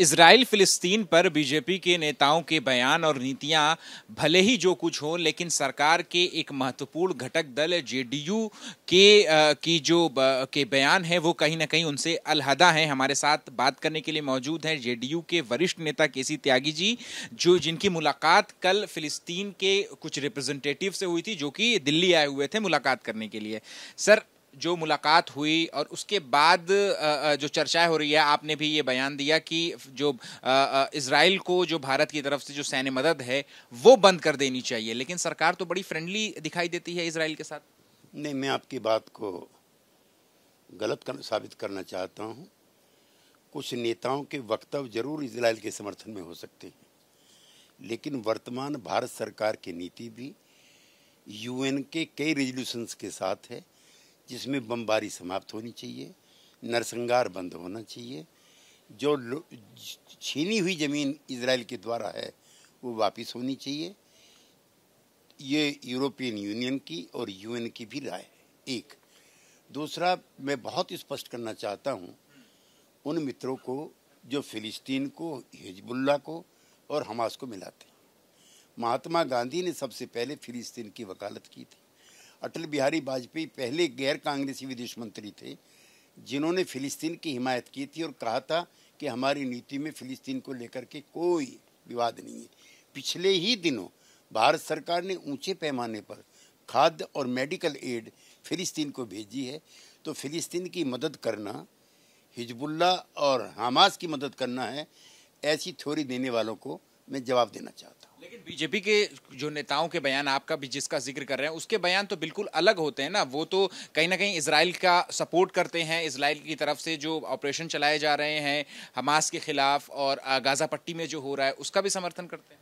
Israel फिलिस्तीन पर BJP के नेताओं के बयान और नीतियां भले ही जो कुछ हो लेकिन सरकार के एक महत्वपूर्ण घटक दल जेडीयू के आ, की जो ब, के बयान है वो कहीं ना कहीं उनसे अलहदा हैं हमारे साथ बात करने के लिए मौजूद हैं जेडीयू के वरिष्ठ नेता के सी त्यागी जी जो जिनकी मुलाकात कल फिलिस्तीन के कुछ रिप्रेजेंटेटिव से हुई थी जो कि दिल्ली आए हुए थे मुलाकात करने के लिए सर जो मुलाकात हुई और उसके बाद जो चर्चाएं हो रही है आपने भी ये बयान दिया कि जो इसराइल को जो भारत की तरफ से जो सैन्य मदद है वो बंद कर देनी चाहिए लेकिन सरकार तो बड़ी फ्रेंडली दिखाई देती है इसराइल के साथ नहीं मैं आपकी बात को गलत कर, साबित करना चाहता हूँ कुछ नेताओं के वक्तव्य जरूर इसराइल के समर्थन में हो सकते हैं लेकिन वर्तमान भारत सरकार की नीति भी यूएन के कई रेजोल्यूशंस के साथ है जिसमें बमबारी समाप्त होनी चाहिए नरसंगार बंद होना चाहिए जो छीनी हुई ज़मीन इसराइल के द्वारा है वो वापस होनी चाहिए ये यूरोपियन यूनियन की और यूएन की भी राय है एक दूसरा मैं बहुत स्पष्ट करना चाहता हूँ उन मित्रों को जो फिलिस्तीन को हिजबुल्ला को और हमास को मिलाते हैं महात्मा गांधी ने सबसे पहले फिलिस्तीन की वकालत की थी अटल बिहारी वाजपेयी पहले गैर कांग्रेसी विदेश मंत्री थे जिन्होंने फिलिस्तीन की हिमायत की थी और कहा था कि हमारी नीति में फिलिस्तीन को लेकर के कोई विवाद नहीं है पिछले ही दिनों भारत सरकार ने ऊंचे पैमाने पर खाद्य और मेडिकल एड फिलिस्तीन को भेजी है तो फिलिस्तीन की मदद करना हिजबुल्ला और हमास की मदद करना है ऐसी थ्योरी देने वालों को मैं जवाब देना चाहता हूँ लेकिन बीजेपी के जो नेताओं के बयान आपका भी जिसका जिक्र कर रहे हैं उसके बयान तो बिल्कुल अलग होते हैं ना वो तो कहीं ना कहीं इसराइल का सपोर्ट करते हैं इसराइल की तरफ से जो ऑपरेशन चलाए जा रहे हैं हमास के खिलाफ और गाजा पट्टी में जो हो रहा है उसका भी समर्थन करते हैं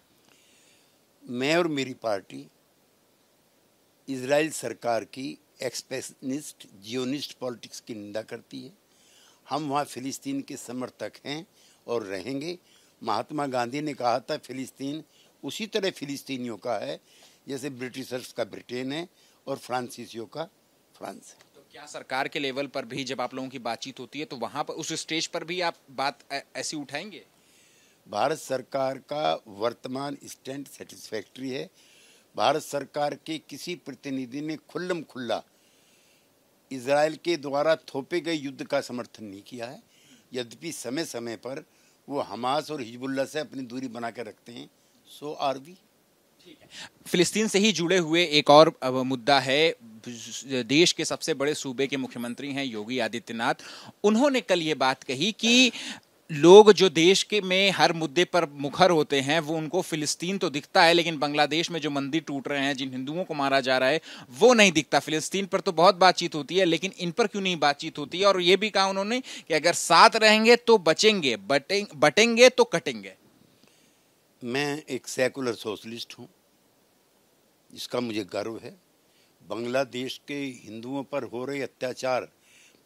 मैं और मेरी पार्टी इसराइल सरकार की एक्सप्रेसनिस्ट जियोनिस्ट पॉलिटिक्स की निंदा करती है हम वहाँ फिलिस्तीन के समर्थक हैं और रहेंगे महात्मा गांधी ने कहा था फिलिस्तीन उसी तरह फिलिस्तीनियों का है जैसे ब्रिटिशर्स का ब्रिटेन है और फ्रांसीसियों का फ्रांस है तो क्या सरकार के लेवल पर भी जब आप लोगों की बातचीत होती है तो वहाँ पर उस स्टेज पर भी आप बात ऐसी उठाएंगे भारत सरकार का वर्तमान स्टैंड सेटिस्फैक्ट्री है भारत सरकार के किसी प्रतिनिधि ने खुल्लम खुल्ला इसराइल के द्वारा थोपे गए युद्ध का समर्थन नहीं किया है यद्यपि समय समय पर वो हमास और हिजबुल्ला से अपनी दूरी बना कर रखते हैं सो आर वी फिलिस्तीन से ही जुड़े हुए एक और मुद्दा है देश के सबसे बड़े सूबे के मुख्यमंत्री हैं योगी आदित्यनाथ उन्होंने कल ये बात कही कि लोग जो देश के में हर मुद्दे पर मुखर होते हैं वो उनको फिलिस्तीन तो दिखता है लेकिन बांग्लादेश में जो मंदिर टूट रहे हैं जिन हिंदुओं को मारा जा रहा है वो नहीं दिखता फिलिस्तीन पर तो बहुत बातचीत होती है लेकिन इन पर क्यों नहीं बातचीत होती है और ये भी कहा उन्होंने कि अगर साथ रहेंगे तो बचेंगे बटेंगे तो कटेंगे मैं एक सेकुलर सोशलिस्ट हूँ जिसका मुझे गर्व है बांग्लादेश के हिंदुओं पर हो रहे अत्याचार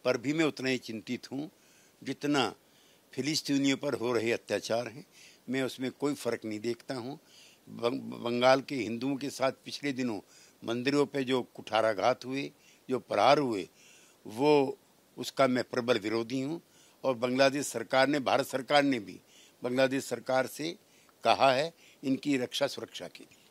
पर भी मैं उतना ही चिंतित हूँ जितना फिलिस्तीनियों पर हो रहे अत्याचार हैं मैं उसमें कोई फ़र्क नहीं देखता हूँ बंगाल के हिंदुओं के साथ पिछले दिनों मंदिरों पे जो कुठाराघात हुए जो प्रहार हुए वो उसका मैं प्रबल विरोधी हूँ और बांग्लादेश सरकार ने भारत सरकार ने भी बांग्लादेश सरकार से कहा है इनकी रक्षा सुरक्षा के लिए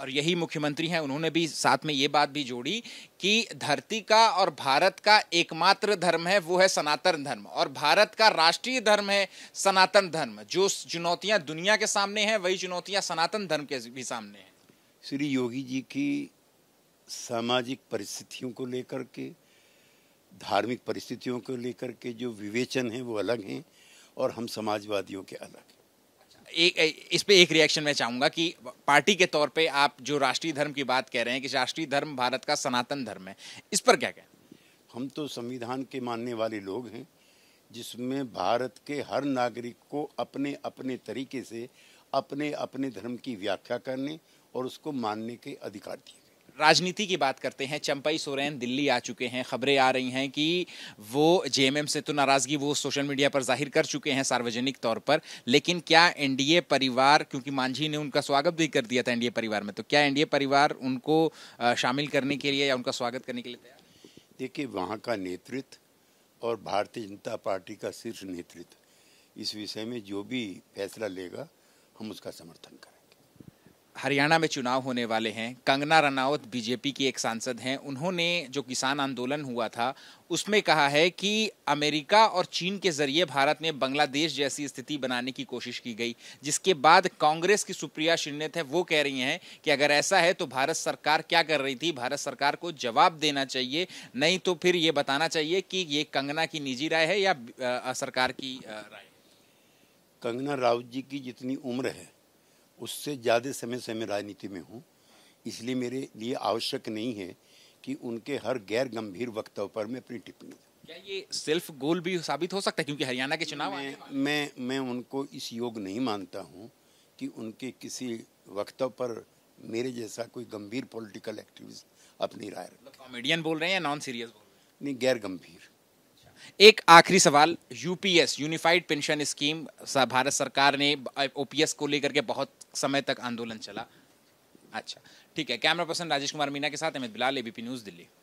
और यही मुख्यमंत्री हैं उन्होंने भी साथ में ये बात भी जोड़ी कि धरती का और भारत का एकमात्र धर्म है वो है सनातन धर्म और भारत का राष्ट्रीय धर्म है सनातन धर्म जो चुनौतियां दुनिया के सामने हैं वही चुनौतियां सनातन धर्म के भी सामने हैं श्री योगी जी की सामाजिक परिस्थितियों को लेकर के धार्मिक परिस्थितियों को लेकर के जो विवेचन है वो अलग हैं और हम समाजवादियों के अलग हैं एक इस पे एक रिएक्शन मैं चाहूँगा कि पार्टी के तौर पे आप जो राष्ट्रीय धर्म की बात कह रहे हैं कि राष्ट्रीय धर्म भारत का सनातन धर्म है इस पर क्या कहें हम तो संविधान के मानने वाले लोग हैं जिसमें भारत के हर नागरिक को अपने अपने तरीके से अपने अपने धर्म की व्याख्या करने और उसको मानने के अधिकार दिए राजनीति की बात करते हैं चंपई सोरेन दिल्ली आ चुके हैं खबरें आ रही हैं कि वो जेएमएम से तो नाराज़गी वो सोशल मीडिया पर जाहिर कर चुके हैं सार्वजनिक तौर पर लेकिन क्या एनडीए परिवार क्योंकि मांझी ने उनका स्वागत भी कर दिया था एनडीए परिवार में तो क्या एनडीए परिवार उनको शामिल करने के लिए या उनका स्वागत करने के लिए तैयार देखिए वहाँ का नेतृत्व और भारतीय जनता पार्टी का शीर्ष नेतृत्व इस विषय में जो भी फैसला लेगा हम उसका समर्थन करें हरियाणा में चुनाव होने वाले हैं कंगना रनावत बीजेपी की एक सांसद हैं उन्होंने जो किसान आंदोलन हुआ था उसमें कहा है कि अमेरिका और चीन के जरिए भारत में बांग्लादेश जैसी स्थिति बनाने की कोशिश की गई जिसके बाद कांग्रेस की सुप्रिया श्रीनेत है वो कह रही हैं कि अगर ऐसा है तो भारत सरकार क्या कर रही थी भारत सरकार को जवाब देना चाहिए नहीं तो फिर ये बताना चाहिए कि ये कंगना की निजी राय है या सरकार की राय कंगना राउत जी की जितनी उम्र है उससे ज़्यादा समय से मैं राजनीति में हूँ इसलिए मेरे लिए आवश्यक नहीं है कि उनके हर गैर गंभीर वक्तव्य पर मैं अपनी टिप्पणी क्या ये सेल्फ गोल भी साबित हो सकता है क्योंकि हरियाणा के चुनाव मैं मैं, मैं उनको इस योग नहीं मानता हूँ कि उनके किसी वक्तव्य पर मेरे जैसा कोई गंभीर पॉलिटिकल एक्टिविस्ट अपनी राय कॉमेडियन मतलब बोल रहे हैं या नॉन सीरियस बोल रहे हैं नहीं गैर गंभीर एक आखिरी सवाल UPS unified pension scheme Bharat सरकार ने ओपीएस को लेकर के बहुत समय तक आंदोलन चला अच्छा ठीक है कैमरा पर्सन राजेश कुमार मीना के साथ अमित बिलाल एबीपी न्यूज़ दिल्ली